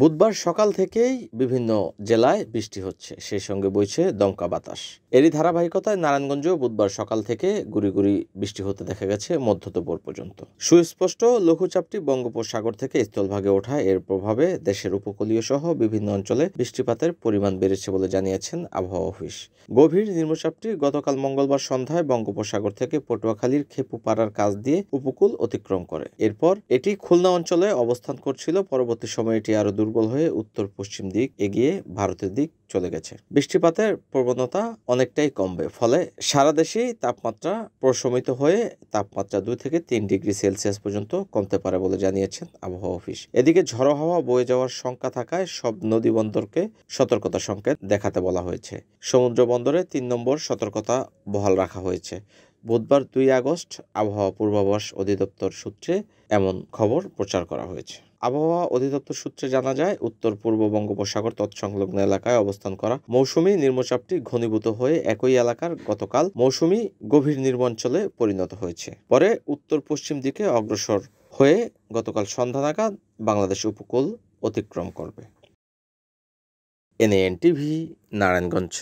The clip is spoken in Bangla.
বুধবার সকাল থেকেই বিভিন্ন জেলায় বৃষ্টি হচ্ছে সেই সঙ্গে বইছে দমকা বাতাস এরই ধারাবাহিকতায় নারায়ণগঞ্জেও বুধবার সকাল থেকে গুড়ি গুড়ি বৃষ্টি হতে দেখা গেছে মধ্য দুপুর পর্যন্ত সুস্পষ্ট লঘুচাপটি বঙ্গোপসাগর থেকে স্থলভাগে ওঠা এর প্রভাবে দেশের উপকূলীয় সহ বিভিন্ন অঞ্চলে বৃষ্টিপাতের পরিমাণ বেড়েছে বলে জানিয়েছেন আবহাওয়া অফিস গভীর নিম্নচাপটি গতকাল মঙ্গলবার সন্ধ্যায় বঙ্গোপসাগর থেকে পটুয়াখালীর খেপুপাড়ার কাজ দিয়ে উপকূল অতিক্রম করে এরপর এটি খুলনা অঞ্চলে অবস্থান করছিল পরবর্তী সময়ে এটি আরও দুর্বল হয়ে উত্তর পশ্চিম দিক এগিয়ে ভারতের দিক চলে গেছে বৃষ্টিপাতের প্রবণতা অনেকটাই কমবে ফলে সারা দেশেই তাপমাত্রা প্রশমিত হয়ে তাপমাত্রা দুই থেকে তিন ডিগ্রি সেলসিয়াস পর্যন্ত কমতে পারে বলে জানিয়েছেন আবহাওয়া অফিস এদিকে ঝড়ো হাওয়া বয়ে যাওয়ার শঙ্কা থাকায় সব নদী বন্দরকে সতর্কতা সংকেত দেখাতে বলা হয়েছে সমুদ্র বন্দরে তিন নম্বর সতর্কতা বহাল রাখা হয়েছে বুধবার দুই আগস্ট আবহাওয়া পূর্বাভাস অধিদপ্তর সূত্রে এমন খবর প্রচার করা হয়েছে আবহাওয়া অধিদপ্তর সূত্রে জানা যায় উত্তর পূর্ব বঙ্গোপসাগর তৎসংলগ্ন এলাকায় অবস্থান করা মৌসুমি নির্মচাপটি ঘনীভূত হয়ে একই এলাকার গতকাল মৌসুমি গভীর নির্মঞ্চলে পরিণত হয়েছে পরে উত্তর পশ্চিম দিকে অগ্রসর হয়ে গতকাল সন্ধ্যা নাগাদ বাংলাদেশ উপকূল অতিক্রম করবে এনএএন টিভি নারায়ণগঞ্জ